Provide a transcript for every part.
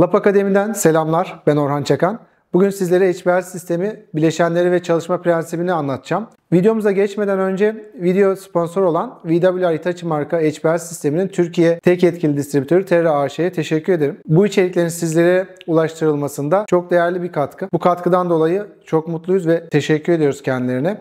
LAP Akademi'den selamlar. Ben Orhan Çakan. Bugün sizlere HBR sistemi, bileşenleri ve çalışma prensibini anlatacağım. Videomuza geçmeden önce video sponsor olan VWR Hitachi marka HBR sisteminin Türkiye tek yetkili distribütörü Terra AŞ'ye teşekkür ederim. Bu içeriklerin sizlere ulaştırılmasında çok değerli bir katkı. Bu katkıdan dolayı çok mutluyuz ve teşekkür ediyoruz kendilerine.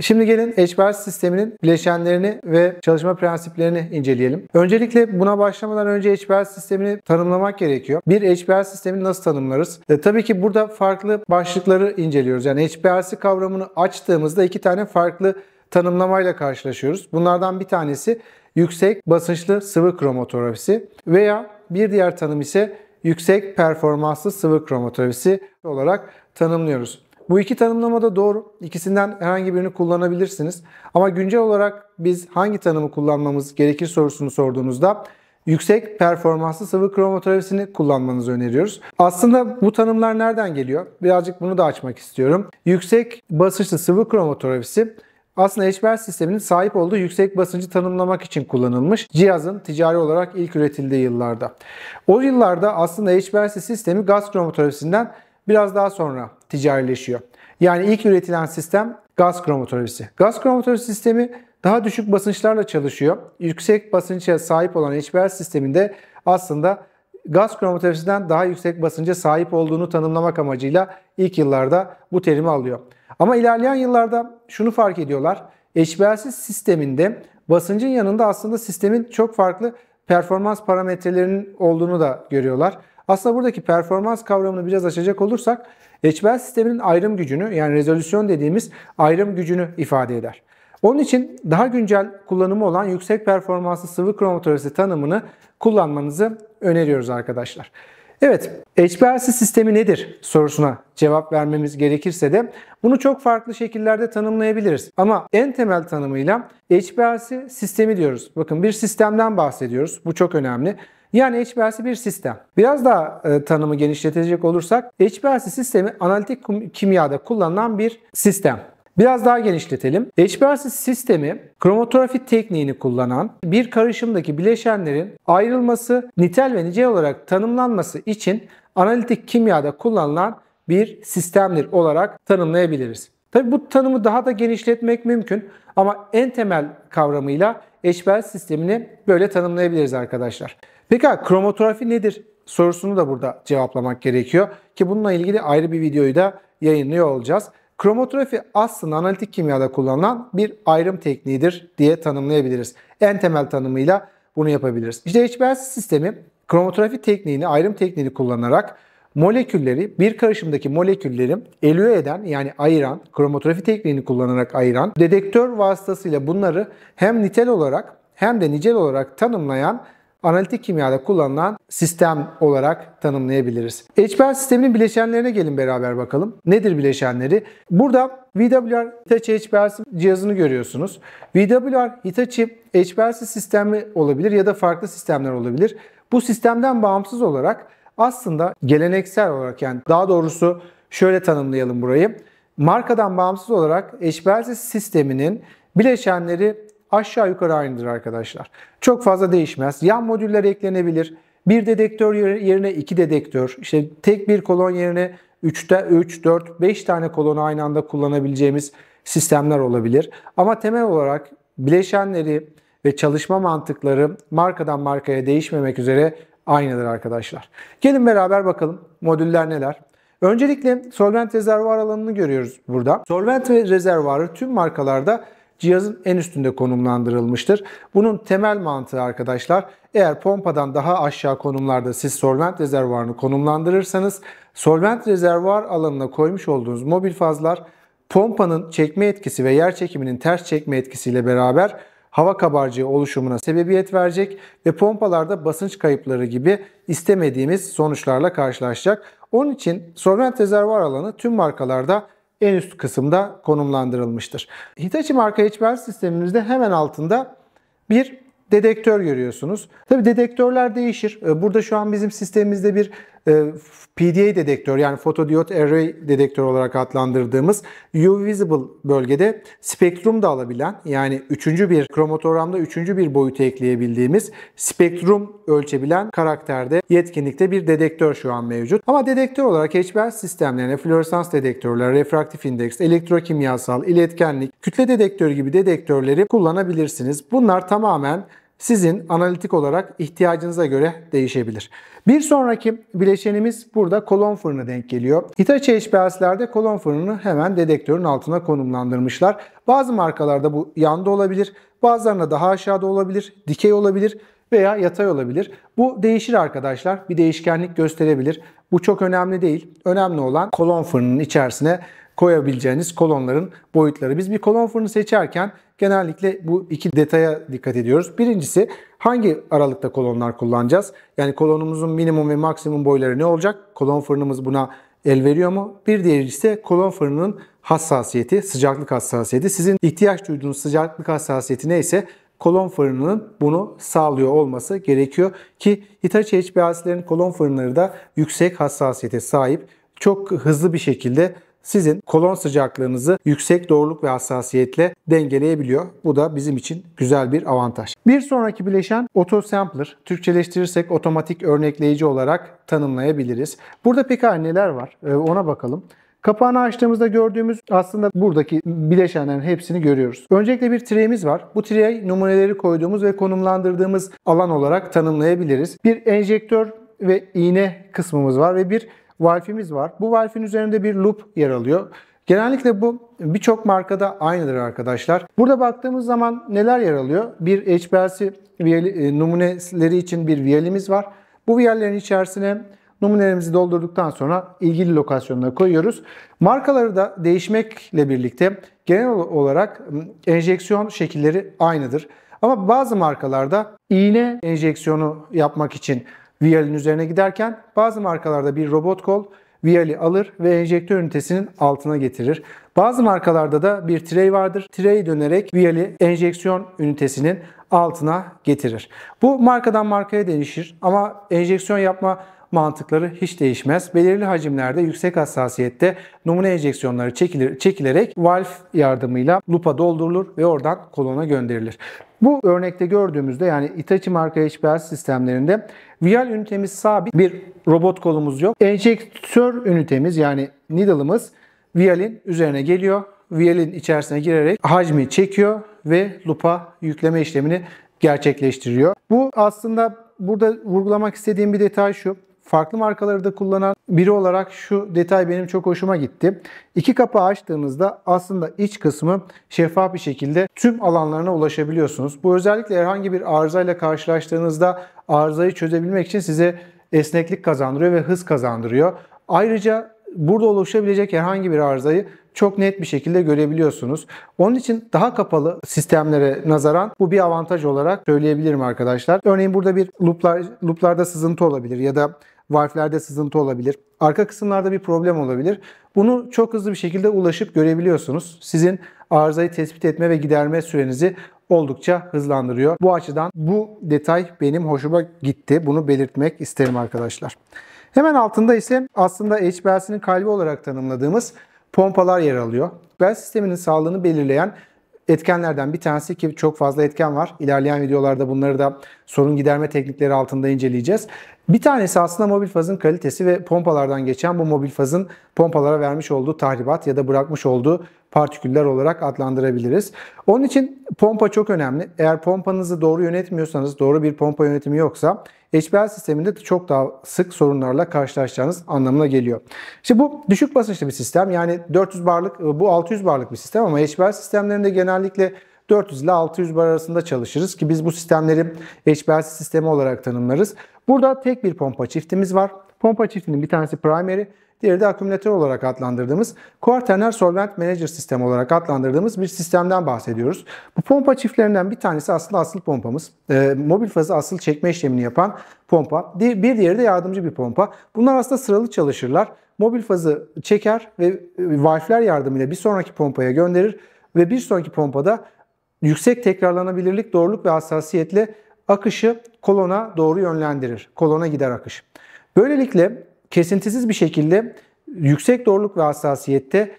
Şimdi gelin HBR sisteminin bileşenlerini ve çalışma prensiplerini inceleyelim. Öncelikle buna başlamadan önce HBR sistemini tanımlamak gerekiyor. Bir HBR sistemini nasıl tanımlarız? E, tabii ki burada farklı başlıkları inceliyoruz. Yani HBRC kavramını açtığımızda iki tane farklı tanımlamayla karşılaşıyoruz. Bunlardan bir tanesi yüksek basınçlı sıvı kromatografisi veya bir diğer tanım ise yüksek performanslı sıvı kromatografisi olarak tanımlıyoruz. Bu iki tanımlama da doğru. İkisinden herhangi birini kullanabilirsiniz. Ama güncel olarak biz hangi tanımı kullanmamız gerekir sorusunu sorduğunuzda yüksek performanslı sıvı kromatografisini kullanmanızı öneriyoruz. Aslında bu tanımlar nereden geliyor? Birazcık bunu da açmak istiyorum. Yüksek basınçlı sıvı kromatografisi aslında HBR sisteminin sahip olduğu yüksek basıncı tanımlamak için kullanılmış cihazın ticari olarak ilk üretildiği yıllarda. O yıllarda aslında HBRC sistemi gaz kromatografisinden biraz daha sonra ticarileşiyor. Yani ilk üretilen sistem gaz kromatografisi. Gaz kromatografi sistemi daha düşük basınçlarla çalışıyor. Yüksek basınca sahip olan HPLC sisteminde aslında gaz kromatografisinden daha yüksek basınca sahip olduğunu tanımlamak amacıyla ilk yıllarda bu terimi alıyor. Ama ilerleyen yıllarda şunu fark ediyorlar. HPLC sisteminde basıncın yanında aslında sistemin çok farklı performans parametrelerinin olduğunu da görüyorlar. Aslında buradaki performans kavramını biraz açacak olursak HBL sisteminin ayrım gücünü yani rezolüsyon dediğimiz ayrım gücünü ifade eder. Onun için daha güncel kullanımı olan yüksek performanslı sıvı kromatografisi tanımını kullanmanızı öneriyoruz arkadaşlar. Evet, HPLC sistemi nedir sorusuna cevap vermemiz gerekirse de bunu çok farklı şekillerde tanımlayabiliriz. Ama en temel tanımıyla HPLC sistemi diyoruz. Bakın bir sistemden bahsediyoruz. Bu çok önemli. Yani HPLC bir sistem. Biraz daha e, tanımı genişletecek olursak HPLC sistemi analitik kimyada kullanılan bir sistem. Biraz daha genişletelim. HPLC sistemi kromatografi tekniğini kullanan bir karışımdaki bileşenlerin ayrılması, nitel ve nicel olarak tanımlanması için analitik kimyada kullanılan bir sistemdir olarak tanımlayabiliriz. Tabi bu tanımı daha da genişletmek mümkün ama en temel kavramıyla HPLC sistemini böyle tanımlayabiliriz arkadaşlar. Peki kromatografi nedir? sorusunu da burada cevaplamak gerekiyor ki bununla ilgili ayrı bir videoyu da yayınlıyor olacağız. Kromotografi aslında analitik kimyada kullanılan bir ayrım tekniğidir diye tanımlayabiliriz. En temel tanımıyla bunu yapabiliriz. İşte HBS sistemi kromatografi tekniğini, ayrım tekniğini kullanarak molekülleri, bir karışımdaki molekülleri elüe eden yani ayıran, kromatografi tekniğini kullanarak ayıran, dedektör vasıtasıyla bunları hem nitel olarak hem de nicel olarak tanımlayan analitik kimyada kullanılan sistem olarak tanımlayabiliriz. HPL sisteminin bileşenlerine gelin beraber bakalım. Nedir bileşenleri? Burada VWR Hitachi HPLC cihazını görüyorsunuz. VWR Hitachi HPLC sistemi olabilir ya da farklı sistemler olabilir. Bu sistemden bağımsız olarak aslında geleneksel olarak yani daha doğrusu şöyle tanımlayalım burayı. Markadan bağımsız olarak HPLC sisteminin bileşenleri aşağı yukarı aynıdır arkadaşlar. Çok fazla değişmez. Yan modüller eklenebilir. Bir dedektör yerine iki dedektör, işte tek bir kolon yerine 3'te 3, 4, 5 tane kolonu aynı anda kullanabileceğimiz sistemler olabilir. Ama temel olarak bileşenleri ve çalışma mantıkları markadan markaya değişmemek üzere aynıdır arkadaşlar. Gelin beraber bakalım modüller neler. Öncelikle solvent rezervuar alanını görüyoruz burada. Solvent ve rezervuarı tüm markalarda cihazın en üstünde konumlandırılmıştır. Bunun temel mantığı arkadaşlar eğer pompadan daha aşağı konumlarda siz solvent rezervuarını konumlandırırsanız solvent rezervuar alanına koymuş olduğunuz mobil fazlar pompanın çekme etkisi ve yer çekiminin ters çekme etkisiyle beraber hava kabarcığı oluşumuna sebebiyet verecek ve pompalarda basınç kayıpları gibi istemediğimiz sonuçlarla karşılaşacak. Onun için solvent rezervuar alanı tüm markalarda en üst kısımda konumlandırılmıştır. Hitachi marka HPL sistemimizde hemen altında bir dedektör görüyorsunuz. Tabi dedektörler değişir. Ee, burada şu an bizim sistemimizde bir ee, PDA dedektör yani fotodiyot array dedektör olarak adlandırdığımız UV visible bölgede spektrum da alabilen yani üçüncü bir kromatogramda üçüncü bir boyutu ekleyebildiğimiz spektrum ölçebilen karakterde yetkinlikte bir dedektör şu an mevcut. Ama dedektör olarak HBR sistemlerine floresans dedektörler, refraktif indeks, elektrokimyasal, iletkenlik, kütle dedektörü gibi dedektörleri kullanabilirsiniz. Bunlar tamamen sizin analitik olarak ihtiyacınıza göre değişebilir. Bir sonraki bileşenimiz burada kolon fırını denk geliyor. Hitachi HPS'lerde kolon fırını hemen dedektörün altına konumlandırmışlar. Bazı markalarda bu yanda olabilir, bazılarında daha aşağıda olabilir, dikey olabilir veya yatay olabilir. Bu değişir arkadaşlar. Bir değişkenlik gösterebilir. Bu çok önemli değil. Önemli olan kolon fırının içerisine koyabileceğiniz kolonların boyutları. Biz bir kolon fırını seçerken Genellikle bu iki detaya dikkat ediyoruz. Birincisi hangi aralıkta kolonlar kullanacağız? Yani kolonumuzun minimum ve maksimum boyları ne olacak? Kolon fırınımız buna el veriyor mu? Bir diğeri ise kolon fırınının hassasiyeti, sıcaklık hassasiyeti. Sizin ihtiyaç duyduğunuz sıcaklık hassasiyeti neyse kolon fırınının bunu sağlıyor olması gerekiyor ki Hitachi HPLC'lerin kolon fırınları da yüksek hassasiyete sahip. Çok hızlı bir şekilde sizin kolon sıcaklığınızı yüksek doğruluk ve hassasiyetle dengeleyebiliyor. Bu da bizim için güzel bir avantaj. Bir sonraki bileşen autosampler. Türkçeleştirirsek otomatik örnekleyici olarak tanımlayabiliriz. Burada pekala neler var ee, ona bakalım. Kapağını açtığımızda gördüğümüz aslında buradaki bileşenlerin hepsini görüyoruz. Öncelikle bir treyimiz var. Bu trey numuneleri koyduğumuz ve konumlandırdığımız alan olarak tanımlayabiliriz. Bir enjektör ve iğne kısmımız var ve bir valfimiz var. Bu valfin üzerinde bir loop yer alıyor. Genellikle bu birçok markada aynıdır arkadaşlar. Burada baktığımız zaman neler yer alıyor? Bir HPLC viyali, e, numuneleri için bir viyelimiz var. Bu viyellerin içerisine numunelerimizi doldurduktan sonra ilgili lokasyonuna koyuyoruz. Markaları da değişmekle birlikte genel olarak enjeksiyon şekilleri aynıdır. Ama bazı markalarda iğne enjeksiyonu yapmak için Vial'in üzerine giderken bazı markalarda bir robot kol Vial'i alır ve enjektör ünitesinin altına getirir. Bazı markalarda da bir trey vardır. Tray dönerek Vial'i enjeksiyon ünitesinin altına getirir. Bu markadan markaya değişir ama enjeksiyon yapma mantıkları hiç değişmez. Belirli hacimlerde yüksek hassasiyette numune enjeksiyonları çekilir, çekilerek valve yardımıyla lupa doldurulur ve oradan kolona gönderilir. Bu örnekte gördüğümüzde yani Itachi marka HPL sistemlerinde vial ünitemiz sabit bir robot kolumuz yok. Enjektör ünitemiz yani needle'ımız vialin üzerine geliyor. Vialin içerisine girerek hacmi çekiyor ve lupa yükleme işlemini gerçekleştiriyor. Bu aslında burada vurgulamak istediğim bir detay şu farklı markaları da kullanan biri olarak şu detay benim çok hoşuma gitti. İki kapağı açtığınızda aslında iç kısmı şeffaf bir şekilde tüm alanlarına ulaşabiliyorsunuz. Bu özellikle herhangi bir arızayla karşılaştığınızda arızayı çözebilmek için size esneklik kazandırıyor ve hız kazandırıyor. Ayrıca burada oluşabilecek herhangi bir arızayı çok net bir şekilde görebiliyorsunuz. Onun için daha kapalı sistemlere nazaran bu bir avantaj olarak söyleyebilirim arkadaşlar. Örneğin burada bir looplar, looplarda sızıntı olabilir ya da Valflerde sızıntı olabilir. Arka kısımlarda bir problem olabilir. Bunu çok hızlı bir şekilde ulaşıp görebiliyorsunuz. Sizin arızayı tespit etme ve giderme sürenizi oldukça hızlandırıyor. Bu açıdan bu detay benim hoşuma gitti. Bunu belirtmek isterim arkadaşlar. Hemen altında ise aslında HBL'sinin kalbi olarak tanımladığımız pompalar yer alıyor. Bel sisteminin sağlığını belirleyen etkenlerden bir tanesi ki çok fazla etken var. İlerleyen videolarda bunları da sorun giderme teknikleri altında inceleyeceğiz. Bir tanesi aslında mobil fazın kalitesi ve pompalardan geçen bu mobil fazın pompalara vermiş olduğu tahribat ya da bırakmış olduğu partiküller olarak adlandırabiliriz. Onun için pompa çok önemli. Eğer pompanızı doğru yönetmiyorsanız, doğru bir pompa yönetimi yoksa HPL sisteminde de çok daha sık sorunlarla karşılaşacağınız anlamına geliyor. Şimdi bu düşük basınçlı bir sistem. Yani 400 barlık, bu 600 barlık bir sistem ama HPL sistemlerinde genellikle 400 ile 600 bar arasında çalışırız ki biz bu sistemleri HPLC sistemi olarak tanımlarız. Burada tek bir pompa çiftimiz var. Pompa çiftinin bir tanesi primary, diğeri de akümülatör olarak adlandırdığımız quaternary Solvent Manager sistem olarak adlandırdığımız bir sistemden bahsediyoruz. Bu pompa çiftlerinden bir tanesi aslında asıl pompamız. E, mobil fazı asıl çekme işlemini yapan pompa. Bir diğeri de yardımcı bir pompa. Bunlar aslında sıralı çalışırlar. Mobil fazı çeker ve e, valfler yardımıyla bir sonraki pompaya gönderir ve bir sonraki pompada yüksek tekrarlanabilirlik, doğruluk ve hassasiyetle akışı kolona doğru yönlendirir. Kolona gider akış. Böylelikle kesintisiz bir şekilde yüksek doğruluk ve hassasiyette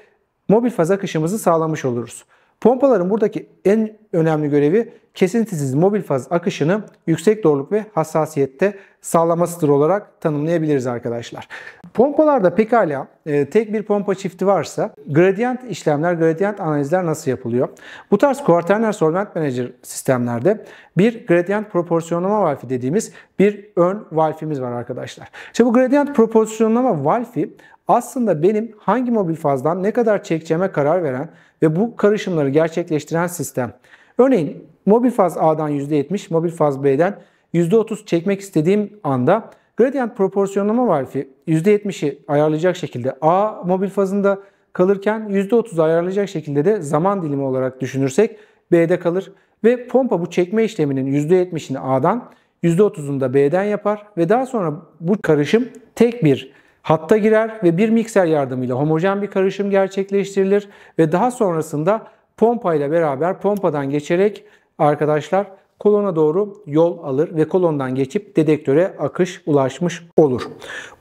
mobil faz akışımızı sağlamış oluruz. Pompaların buradaki en önemli görevi kesintisiz mobil faz akışını yüksek doğruluk ve hassasiyette sağlamasıdır olarak tanımlayabiliriz arkadaşlar. Pompalarda pekala e, tek bir pompa çifti varsa gradient işlemler, gradient analizler nasıl yapılıyor? Bu tarz kuarterner solvent manager sistemlerde bir gradient proporsiyonlama valfi dediğimiz bir ön valfimiz var arkadaşlar. İşte bu gradient proporsiyonlama valfi aslında benim hangi mobil fazdan ne kadar çekeceğime karar veren ve bu karışımları gerçekleştiren sistem. Örneğin mobil faz A'dan %70, mobil faz B'den %30 çekmek istediğim anda gradient proporsiyonlama varifi %70'i ayarlayacak şekilde A mobil fazında kalırken %30 ayarlayacak şekilde de zaman dilimi olarak düşünürsek B'de kalır ve pompa bu çekme işleminin %70'ini A'dan %30'unu da B'den yapar ve daha sonra bu karışım tek bir Hatta girer ve bir mikser yardımıyla homojen bir karışım gerçekleştirilir ve daha sonrasında pompa ile beraber pompadan geçerek arkadaşlar kolona doğru yol alır ve kolondan geçip dedektöre akış ulaşmış olur.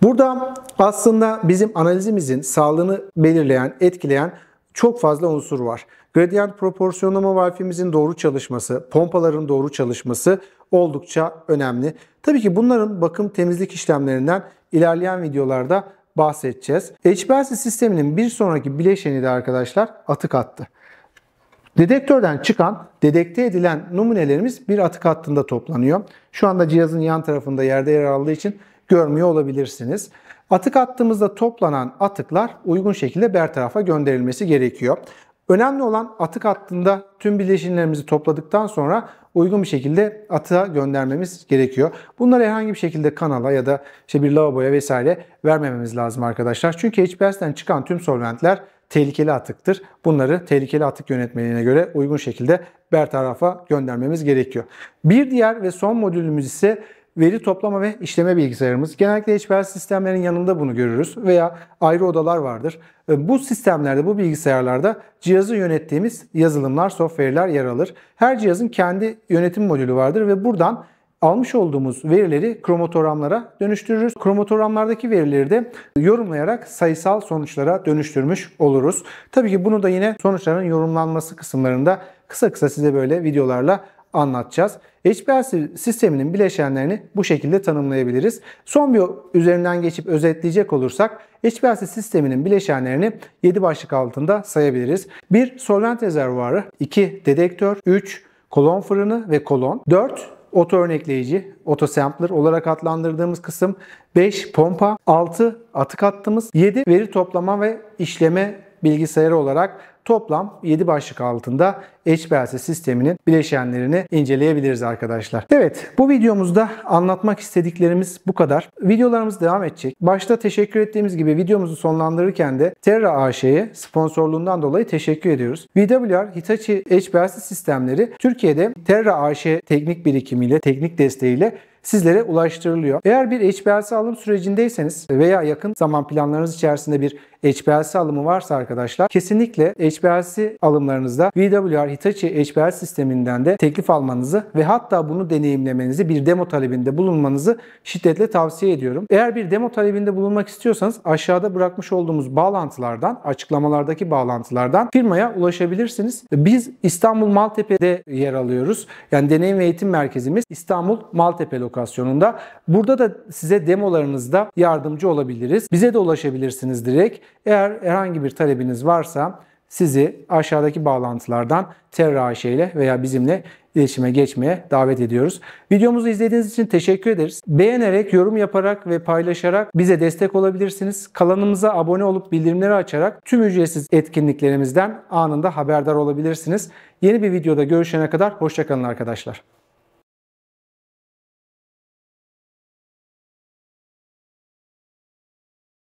Burada aslında bizim analizimizin sağlığını belirleyen, etkileyen çok fazla unsur var. Gradient proporsiyonlama valfimizin doğru çalışması, pompaların doğru çalışması oldukça önemli. Tabii ki bunların bakım temizlik işlemlerinden ilerleyen videolarda bahsedeceğiz. HPLC sisteminin bir sonraki bileşeni de arkadaşlar atık attı. Dedektörden çıkan, dedekte edilen numunelerimiz bir atık hattında toplanıyor. Şu anda cihazın yan tarafında yerde yer aldığı için görmüyor olabilirsiniz. Atık attığımızda toplanan atıklar uygun şekilde bertarafa gönderilmesi gerekiyor. Önemli olan atık hattında tüm bileşenlerimizi topladıktan sonra uygun bir şekilde atığa göndermemiz gerekiyor. Bunları herhangi bir şekilde kanala ya da işte bir lavaboya vesaire vermememiz lazım arkadaşlar. Çünkü HPS'ten çıkan tüm solventler tehlikeli atıktır. Bunları tehlikeli atık yönetmeliğine göre uygun şekilde bertarafa göndermemiz gerekiyor. Bir diğer ve son modülümüz ise veri toplama ve işleme bilgisayarımız. Genellikle HPL sistemlerin yanında bunu görürüz veya ayrı odalar vardır. E, bu sistemlerde, bu bilgisayarlarda cihazı yönettiğimiz yazılımlar, software'ler yer alır. Her cihazın kendi yönetim modülü vardır ve buradan almış olduğumuz verileri kromatoramlara dönüştürürüz. Kromatoramlardaki verileri de yorumlayarak sayısal sonuçlara dönüştürmüş oluruz. Tabii ki bunu da yine sonuçların yorumlanması kısımlarında kısa kısa size böyle videolarla anlatacağız. HPLC sisteminin bileşenlerini bu şekilde tanımlayabiliriz. Son bir üzerinden geçip özetleyecek olursak HPLC sisteminin bileşenlerini 7 başlık altında sayabiliriz. 1. Solvent rezervuarı 2. Dedektör 3. Kolon fırını ve kolon 4. Oto örnekleyici, oto sampler olarak adlandırdığımız kısım 5. Pompa 6. Atık hattımız 7. Veri toplama ve işleme bilgisayarı olarak Toplam 7 başlık altında HPLC sisteminin bileşenlerini inceleyebiliriz arkadaşlar. Evet bu videomuzda anlatmak istediklerimiz bu kadar. Videolarımız devam edecek. Başta teşekkür ettiğimiz gibi videomuzu sonlandırırken de Terra AŞ'ye sponsorluğundan dolayı teşekkür ediyoruz. VWR Hitachi HPLC sistemleri Türkiye'de Terra AŞ teknik birikimiyle, teknik desteğiyle sizlere ulaştırılıyor. Eğer bir HPLC alım sürecindeyseniz veya yakın zaman planlarınız içerisinde bir HPLC alımı varsa arkadaşlar kesinlikle HPLC alımlarınızda VWR Hitachi HPLC sisteminden de teklif almanızı ve hatta bunu deneyimlemenizi bir demo talebinde bulunmanızı şiddetle tavsiye ediyorum. Eğer bir demo talebinde bulunmak istiyorsanız aşağıda bırakmış olduğumuz bağlantılardan, açıklamalardaki bağlantılardan firmaya ulaşabilirsiniz. Biz İstanbul Maltepe'de yer alıyoruz. Yani deneyim ve eğitim merkezimiz İstanbul Maltepe lokasyonunda. Burada da size demolarınızda yardımcı olabiliriz. Bize de ulaşabilirsiniz direkt. Eğer herhangi bir talebiniz varsa sizi aşağıdaki bağlantılardan Terra ile veya bizimle iletişime geçmeye davet ediyoruz. Videomuzu izlediğiniz için teşekkür ederiz. Beğenerek, yorum yaparak ve paylaşarak bize destek olabilirsiniz. Kanalımıza abone olup bildirimleri açarak tüm ücretsiz etkinliklerimizden anında haberdar olabilirsiniz. Yeni bir videoda görüşene kadar hoşçakalın arkadaşlar.